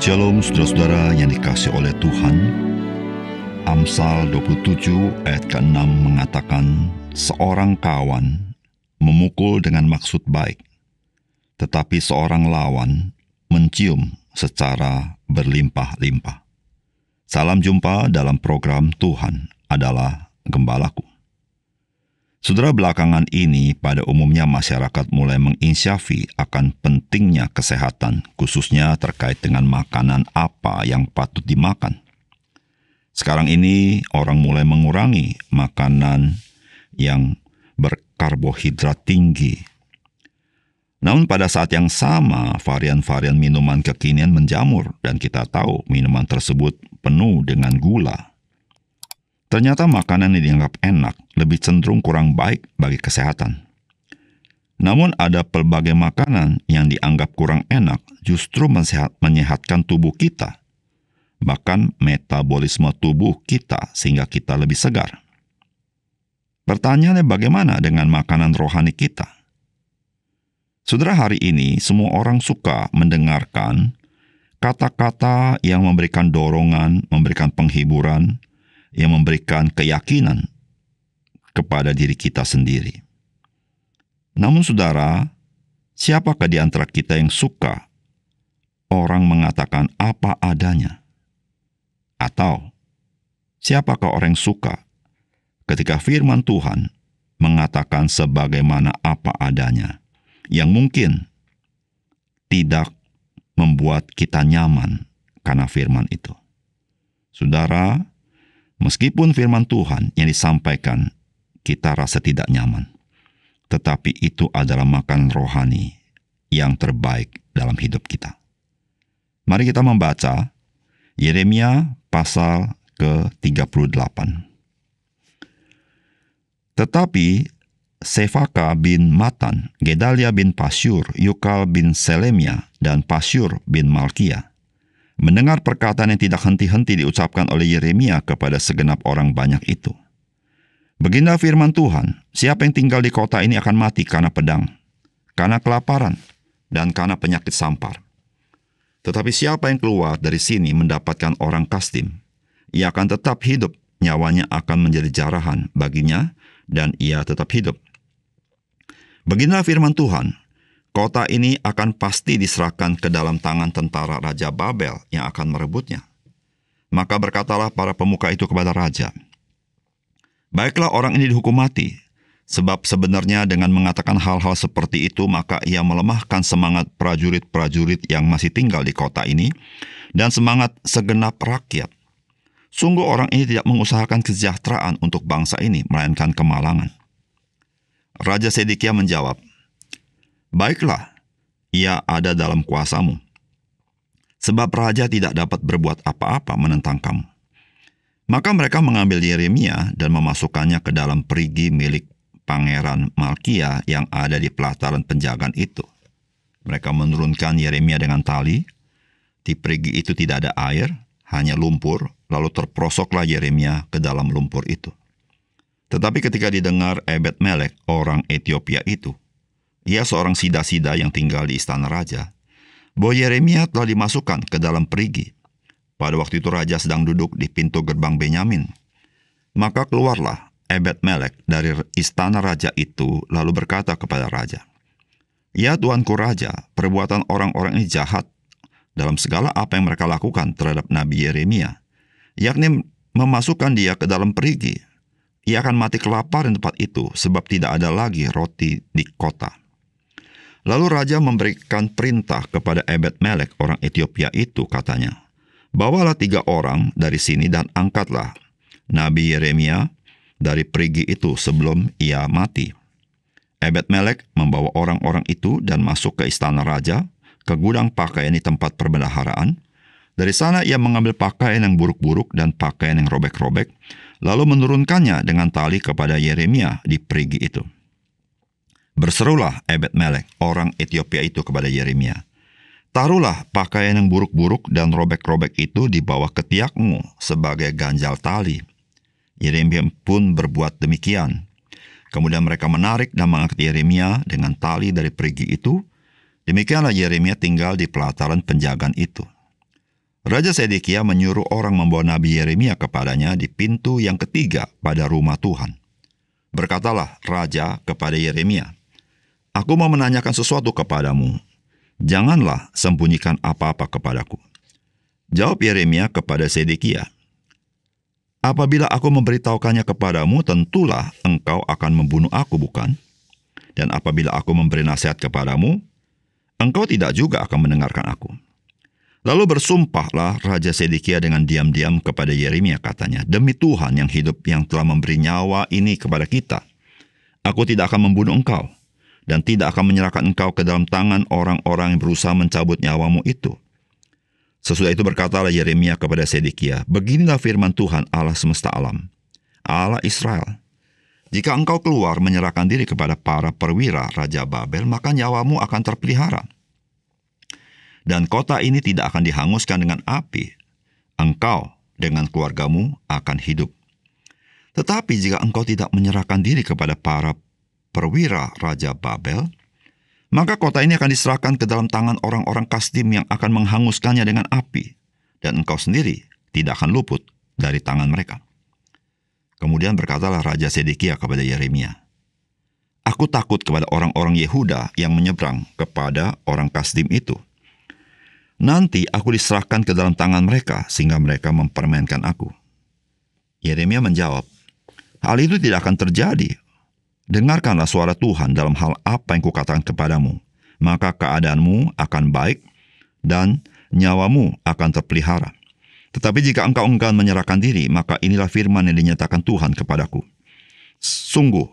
Shalom saudara-saudara yang dikasih oleh Tuhan. Amsal 27 ayat ke-6 mengatakan, Seorang kawan memukul dengan maksud baik, tetapi seorang lawan mencium secara berlimpah-limpah. Salam jumpa dalam program Tuhan adalah Gembalaku. Saudara belakangan ini pada umumnya masyarakat mulai menginsyafi akan pentingnya kesehatan, khususnya terkait dengan makanan apa yang patut dimakan. Sekarang ini orang mulai mengurangi makanan yang berkarbohidrat tinggi. Namun pada saat yang sama, varian-varian minuman kekinian menjamur dan kita tahu minuman tersebut penuh dengan gula, Ternyata makanan yang dianggap enak lebih cenderung kurang baik bagi kesehatan. Namun ada pelbagai makanan yang dianggap kurang enak justru mensehat, menyehatkan tubuh kita, bahkan metabolisme tubuh kita sehingga kita lebih segar. Pertanyaannya bagaimana dengan makanan rohani kita? Saudara hari ini semua orang suka mendengarkan kata-kata yang memberikan dorongan, memberikan penghiburan, yang memberikan keyakinan kepada diri kita sendiri. Namun saudara, siapakah di antara kita yang suka orang mengatakan apa adanya? Atau siapakah orang yang suka ketika firman Tuhan mengatakan sebagaimana apa adanya yang mungkin tidak membuat kita nyaman karena firman itu. Saudara, Meskipun firman Tuhan yang disampaikan kita rasa tidak nyaman, tetapi itu adalah makan rohani yang terbaik dalam hidup kita. Mari kita membaca Yeremia pasal ke-38. Tetapi Sefaka bin Matan, Gedalia bin Pasyur, Yukal bin Selemia, dan Pasyur bin Malkia mendengar perkataan yang tidak henti-henti diucapkan oleh Yeremia kepada segenap orang banyak itu. Beginilah firman Tuhan, siapa yang tinggal di kota ini akan mati karena pedang, karena kelaparan, dan karena penyakit sampar. Tetapi siapa yang keluar dari sini mendapatkan orang kastim, ia akan tetap hidup, nyawanya akan menjadi jarahan baginya, dan ia tetap hidup. Beginilah firman Tuhan, Kota ini akan pasti diserahkan ke dalam tangan tentara Raja Babel yang akan merebutnya. Maka berkatalah para pemuka itu kepada raja, Baiklah orang ini dihukum mati, sebab sebenarnya dengan mengatakan hal-hal seperti itu maka ia melemahkan semangat prajurit-prajurit yang masih tinggal di kota ini dan semangat segenap rakyat. Sungguh orang ini tidak mengusahakan kesejahteraan untuk bangsa ini, melainkan kemalangan. Raja Sedekia menjawab, Baiklah, ia ada dalam kuasamu. Sebab raja tidak dapat berbuat apa-apa menentang kamu. Maka mereka mengambil Yeremia dan memasukkannya ke dalam perigi milik pangeran Malkia yang ada di pelataran penjagaan itu. Mereka menurunkan Yeremia dengan tali. Di perigi itu tidak ada air, hanya lumpur, lalu terprosoklah Yeremia ke dalam lumpur itu. Tetapi ketika didengar Ebed Melek, orang Ethiopia itu, ia seorang sida-sida yang tinggal di istana raja. Bahwa Yeremia telah dimasukkan ke dalam perigi. Pada waktu itu raja sedang duduk di pintu gerbang Benyamin. Maka keluarlah Ebed Melek dari istana raja itu lalu berkata kepada raja, Ya tuanku raja, perbuatan orang-orang ini jahat dalam segala apa yang mereka lakukan terhadap Nabi Yeremia, yakni memasukkan dia ke dalam perigi. Ia akan mati kelaparan tempat itu sebab tidak ada lagi roti di kota. Lalu raja memberikan perintah kepada Ebed Melek orang Ethiopia itu katanya, Bawalah tiga orang dari sini dan angkatlah Nabi Yeremia dari perigi itu sebelum ia mati. Ebed Melek membawa orang-orang itu dan masuk ke istana raja, ke gudang pakaian di tempat perbendaharaan. Dari sana ia mengambil pakaian yang buruk-buruk dan pakaian yang robek-robek, lalu menurunkannya dengan tali kepada Yeremia di perigi itu.' Berserulah Ebed Melek, orang Ethiopia itu kepada Yeremia. Taruhlah pakaian yang buruk-buruk dan robek-robek itu di bawah ketiakmu sebagai ganjal tali. Yeremia pun berbuat demikian. Kemudian mereka menarik dan mengangkat Yeremia dengan tali dari perigi itu. Demikianlah Yeremia tinggal di pelataran penjagaan itu. Raja Sedekia menyuruh orang membawa Nabi Yeremia kepadanya di pintu yang ketiga pada rumah Tuhan. Berkatalah Raja kepada Yeremia, Aku mau menanyakan sesuatu kepadamu. Janganlah sembunyikan apa-apa kepadaku. Jawab Yeremia kepada Sedekia. Apabila aku memberitahukannya kepadamu, tentulah engkau akan membunuh aku, bukan? Dan apabila aku memberi nasihat kepadamu, engkau tidak juga akan mendengarkan aku. Lalu bersumpahlah Raja Sedekia dengan diam-diam kepada Yeremia katanya, Demi Tuhan yang hidup yang telah memberi nyawa ini kepada kita, aku tidak akan membunuh engkau dan tidak akan menyerahkan engkau ke dalam tangan orang-orang yang berusaha mencabut nyawamu itu. Sesudah itu berkatalah Yeremia kepada Sedekia, Beginilah firman Tuhan Allah semesta alam, Allah Israel. Jika engkau keluar menyerahkan diri kepada para perwira Raja Babel, maka nyawamu akan terpelihara. Dan kota ini tidak akan dihanguskan dengan api. Engkau dengan keluargamu akan hidup. Tetapi jika engkau tidak menyerahkan diri kepada para perwira Raja Babel, maka kota ini akan diserahkan ke dalam tangan orang-orang Kastim yang akan menghanguskannya dengan api, dan engkau sendiri tidak akan luput dari tangan mereka. Kemudian berkatalah Raja Sedekia kepada Yeremia, Aku takut kepada orang-orang Yehuda yang menyeberang kepada orang kastim itu. Nanti aku diserahkan ke dalam tangan mereka sehingga mereka mempermainkan aku. Yeremia menjawab, Hal itu tidak akan terjadi, dengarkanlah suara Tuhan dalam hal apa yang kukatakan kepadamu, maka keadaanmu akan baik dan nyawamu akan terpelihara. Tetapi jika engkau enggan menyerahkan diri, maka inilah firman yang dinyatakan Tuhan kepadaku. Sungguh,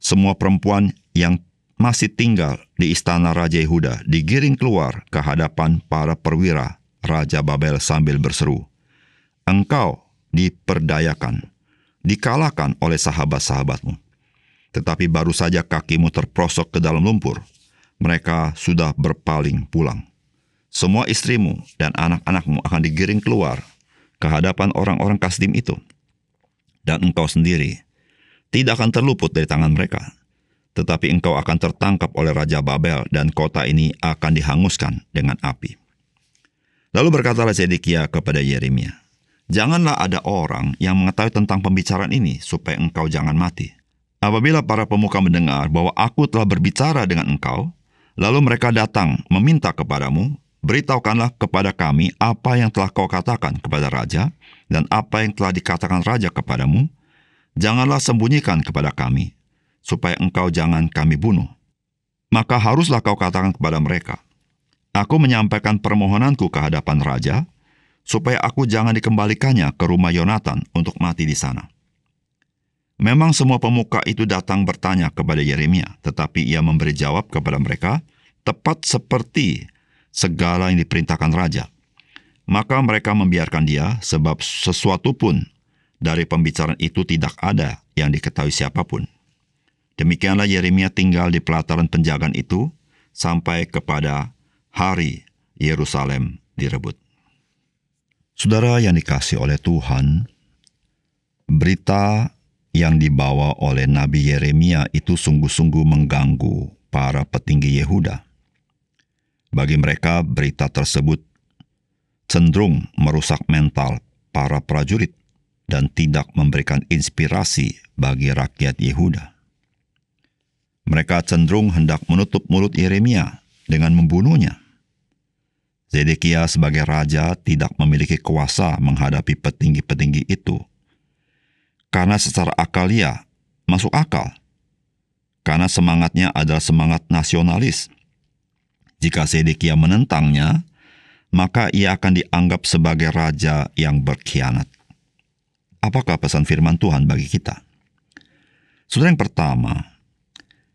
semua perempuan yang masih tinggal di istana Raja Yehuda digiring keluar ke hadapan para perwira Raja Babel sambil berseru, Engkau diperdayakan, dikalahkan oleh sahabat-sahabatmu tetapi baru saja kakimu terprosok ke dalam lumpur, mereka sudah berpaling pulang. Semua istrimu dan anak-anakmu akan digiring keluar ke hadapan orang-orang Kasdim itu. Dan engkau sendiri tidak akan terluput dari tangan mereka. Tetapi engkau akan tertangkap oleh Raja Babel dan kota ini akan dihanguskan dengan api. Lalu berkatalah Zedekia kepada Yeremia, Janganlah ada orang yang mengetahui tentang pembicaraan ini supaya engkau jangan mati. Apabila para pemuka mendengar bahwa aku telah berbicara dengan engkau, lalu mereka datang meminta kepadamu, beritahukanlah kepada kami apa yang telah kau katakan kepada raja dan apa yang telah dikatakan raja kepadamu. Janganlah sembunyikan kepada kami, supaya engkau jangan kami bunuh. Maka haruslah kau katakan kepada mereka, Aku menyampaikan permohonanku ke hadapan raja, supaya aku jangan dikembalikannya ke rumah Yonatan untuk mati di sana. Memang semua pemuka itu datang bertanya kepada Yeremia, tetapi ia memberi jawab kepada mereka, tepat seperti segala yang diperintahkan raja. Maka mereka membiarkan dia, sebab sesuatu pun dari pembicaraan itu tidak ada yang diketahui siapapun. Demikianlah Yeremia tinggal di pelataran penjagaan itu sampai kepada hari Yerusalem direbut. Saudara yang dikasih oleh Tuhan, berita yang dibawa oleh Nabi Yeremia itu sungguh-sungguh mengganggu para petinggi Yehuda. Bagi mereka, berita tersebut cenderung merusak mental para prajurit dan tidak memberikan inspirasi bagi rakyat Yehuda. Mereka cenderung hendak menutup mulut Yeremia dengan membunuhnya. Zedekia sebagai raja tidak memiliki kuasa menghadapi petinggi-petinggi itu – karena secara akal akalia masuk akal. Karena semangatnya adalah semangat nasionalis. Jika Sedekia menentangnya, maka ia akan dianggap sebagai raja yang berkhianat. Apakah pesan firman Tuhan bagi kita? Saudara yang pertama,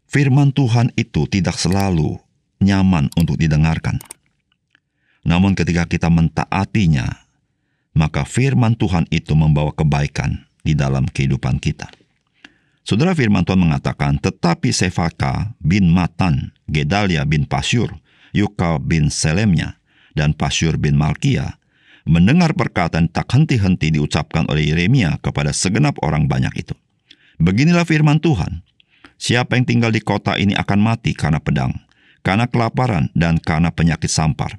firman Tuhan itu tidak selalu nyaman untuk didengarkan. Namun ketika kita mentaatinya, maka firman Tuhan itu membawa kebaikan di dalam kehidupan kita. Saudara firman Tuhan mengatakan, tetapi Sefaka bin Matan, Gedalia bin Pasyur, Yuka bin Selemnya, dan Pasyur bin Malkia, mendengar perkataan tak henti-henti diucapkan oleh Yeremia kepada segenap orang banyak itu. Beginilah firman Tuhan, siapa yang tinggal di kota ini akan mati karena pedang, karena kelaparan, dan karena penyakit sampar.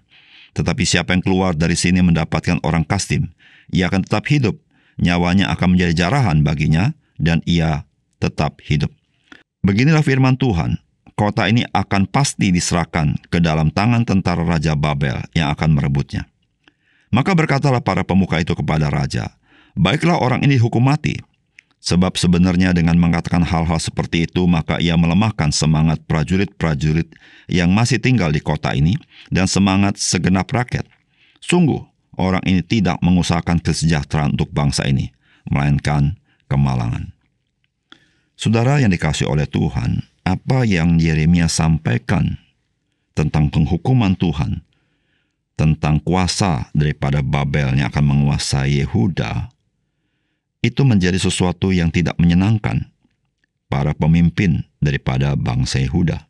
Tetapi siapa yang keluar dari sini mendapatkan orang kastim, ia akan tetap hidup nyawanya akan menjadi jarahan baginya dan ia tetap hidup. Beginilah firman Tuhan, kota ini akan pasti diserahkan ke dalam tangan tentara Raja Babel yang akan merebutnya. Maka berkatalah para pemuka itu kepada raja, Baiklah orang ini hukum mati, sebab sebenarnya dengan mengatakan hal-hal seperti itu maka ia melemahkan semangat prajurit-prajurit yang masih tinggal di kota ini dan semangat segenap rakyat. Sungguh, orang ini tidak mengusahakan kesejahteraan untuk bangsa ini, melainkan kemalangan. Saudara yang dikasih oleh Tuhan, apa yang Yeremia sampaikan tentang penghukuman Tuhan, tentang kuasa daripada Babel yang akan menguasai Yehuda, itu menjadi sesuatu yang tidak menyenangkan para pemimpin daripada bangsa Yehuda.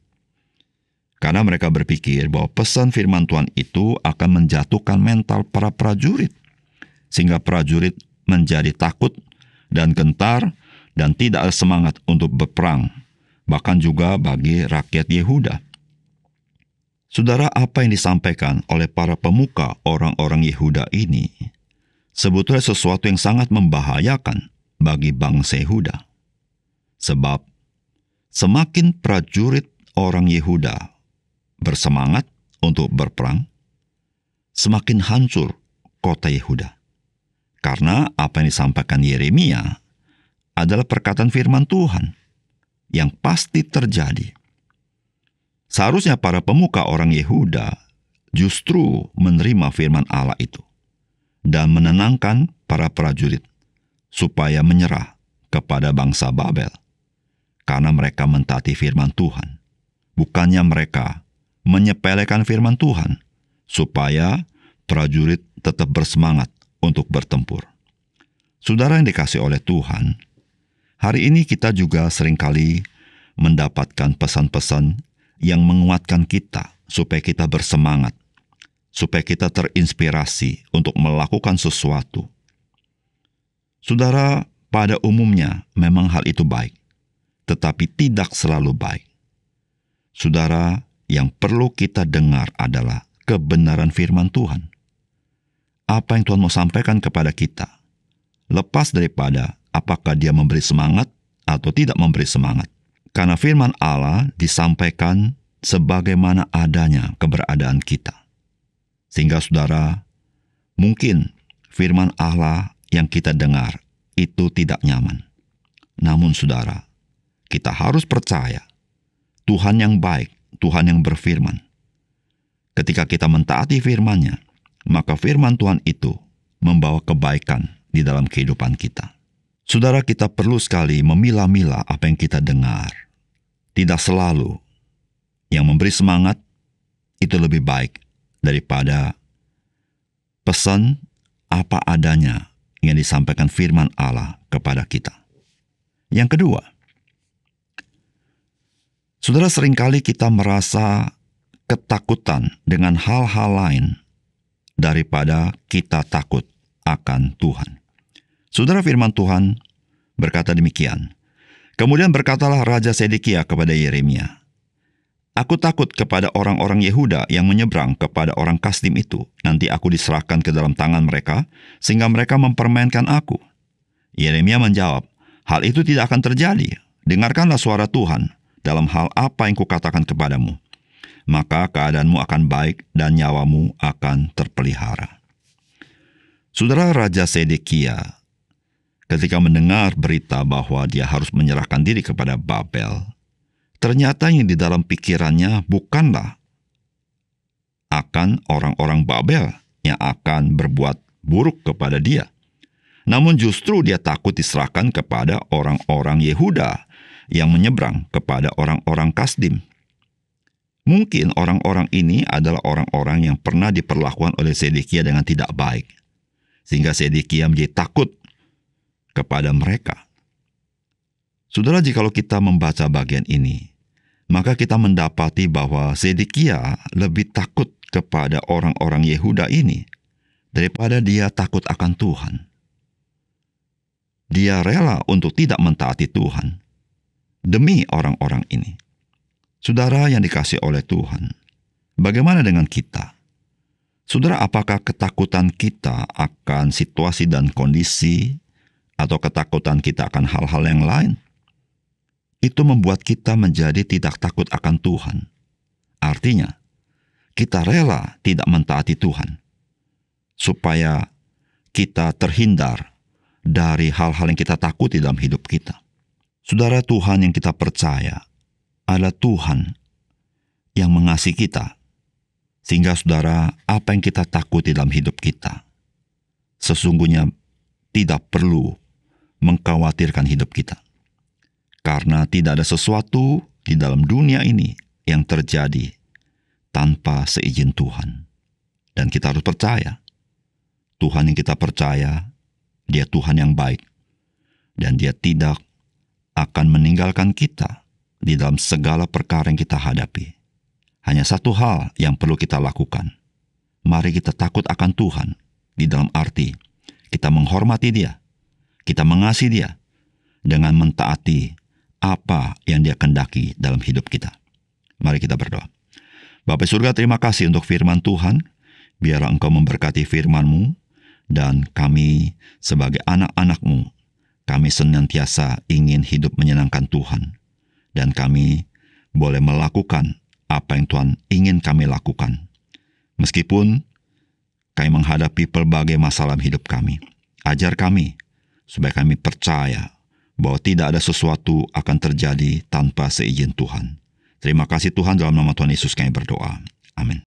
Karena mereka berpikir bahwa pesan firman Tuhan itu akan menjatuhkan mental para prajurit. Sehingga prajurit menjadi takut dan gentar dan tidak ada semangat untuk berperang. Bahkan juga bagi rakyat Yehuda. Saudara, apa yang disampaikan oleh para pemuka orang-orang Yehuda ini sebetulnya sesuatu yang sangat membahayakan bagi bangsa Yehuda. Sebab semakin prajurit orang Yehuda bersemangat untuk berperang, semakin hancur kota Yehuda. Karena apa yang disampaikan Yeremia adalah perkataan firman Tuhan yang pasti terjadi. Seharusnya para pemuka orang Yehuda justru menerima firman Allah itu dan menenangkan para prajurit supaya menyerah kepada bangsa Babel karena mereka mentaati firman Tuhan. Bukannya mereka menyepelekan firman Tuhan supaya prajurit tetap bersemangat untuk bertempur. Saudara yang dikasih oleh Tuhan, hari ini kita juga seringkali mendapatkan pesan-pesan yang menguatkan kita supaya kita bersemangat, supaya kita terinspirasi untuk melakukan sesuatu. Saudara, pada umumnya memang hal itu baik, tetapi tidak selalu baik. Saudara, yang perlu kita dengar adalah kebenaran firman Tuhan. Apa yang Tuhan mau sampaikan kepada kita, lepas daripada apakah Dia memberi semangat atau tidak memberi semangat, karena firman Allah disampaikan sebagaimana adanya keberadaan kita, sehingga saudara mungkin firman Allah yang kita dengar itu tidak nyaman. Namun, saudara, kita harus percaya Tuhan yang baik Tuhan yang berfirman. Ketika kita mentaati firman-Nya, maka firman Tuhan itu membawa kebaikan di dalam kehidupan kita. Saudara kita perlu sekali memilah-milah apa yang kita dengar. Tidak selalu yang memberi semangat itu lebih baik daripada pesan apa adanya yang disampaikan firman Allah kepada kita. Yang kedua, Saudara seringkali kita merasa ketakutan dengan hal-hal lain daripada kita takut akan Tuhan. Saudara firman Tuhan berkata demikian. Kemudian berkatalah Raja Sedekia kepada Yeremia, Aku takut kepada orang-orang Yehuda yang menyeberang kepada orang Kastim itu. Nanti aku diserahkan ke dalam tangan mereka, sehingga mereka mempermainkan aku. Yeremia menjawab, Hal itu tidak akan terjadi. Dengarkanlah suara Tuhan dalam hal apa yang kukatakan kepadamu. Maka keadaanmu akan baik dan nyawamu akan terpelihara. Saudara Raja Sedekia ketika mendengar berita bahwa dia harus menyerahkan diri kepada Babel, ternyata yang di dalam pikirannya bukanlah akan orang-orang Babel yang akan berbuat buruk kepada dia. Namun justru dia takut diserahkan kepada orang-orang Yehuda yang menyeberang kepada orang-orang Kasdim. Mungkin orang-orang ini adalah orang-orang yang pernah diperlakukan oleh Sedekia dengan tidak baik, sehingga Sedekia menjadi takut kepada mereka. Saudara, jikalau kita membaca bagian ini, maka kita mendapati bahwa Sedekia lebih takut kepada orang-orang Yehuda ini daripada dia takut akan Tuhan. Dia rela untuk tidak mentaati Tuhan, demi orang-orang ini. Saudara yang dikasih oleh Tuhan, bagaimana dengan kita? Saudara, apakah ketakutan kita akan situasi dan kondisi, atau ketakutan kita akan hal-hal yang lain? Itu membuat kita menjadi tidak takut akan Tuhan. Artinya, kita rela tidak mentaati Tuhan, supaya kita terhindar dari hal-hal yang kita takuti dalam hidup kita. Saudara Tuhan yang kita percaya adalah Tuhan yang mengasihi kita. Sehingga saudara, apa yang kita takuti dalam hidup kita sesungguhnya tidak perlu mengkhawatirkan hidup kita. Karena tidak ada sesuatu di dalam dunia ini yang terjadi tanpa seizin Tuhan. Dan kita harus percaya. Tuhan yang kita percaya, dia Tuhan yang baik. Dan dia tidak akan meninggalkan kita di dalam segala perkara yang kita hadapi. Hanya satu hal yang perlu kita lakukan. Mari kita takut akan Tuhan di dalam arti kita menghormati Dia, kita mengasihi Dia dengan mentaati apa yang Dia kendaki dalam hidup kita. Mari kita berdoa. Bapak surga terima kasih untuk firman Tuhan. Biarlah engkau memberkati firmanmu dan kami sebagai anak-anakmu kami senantiasa ingin hidup menyenangkan Tuhan, dan kami boleh melakukan apa yang Tuhan ingin kami lakukan. Meskipun kami menghadapi pelbagai masalah hidup kami, ajar kami supaya kami percaya bahwa tidak ada sesuatu akan terjadi tanpa seizin Tuhan. Terima kasih Tuhan dalam nama Tuhan Yesus kami berdoa. Amin.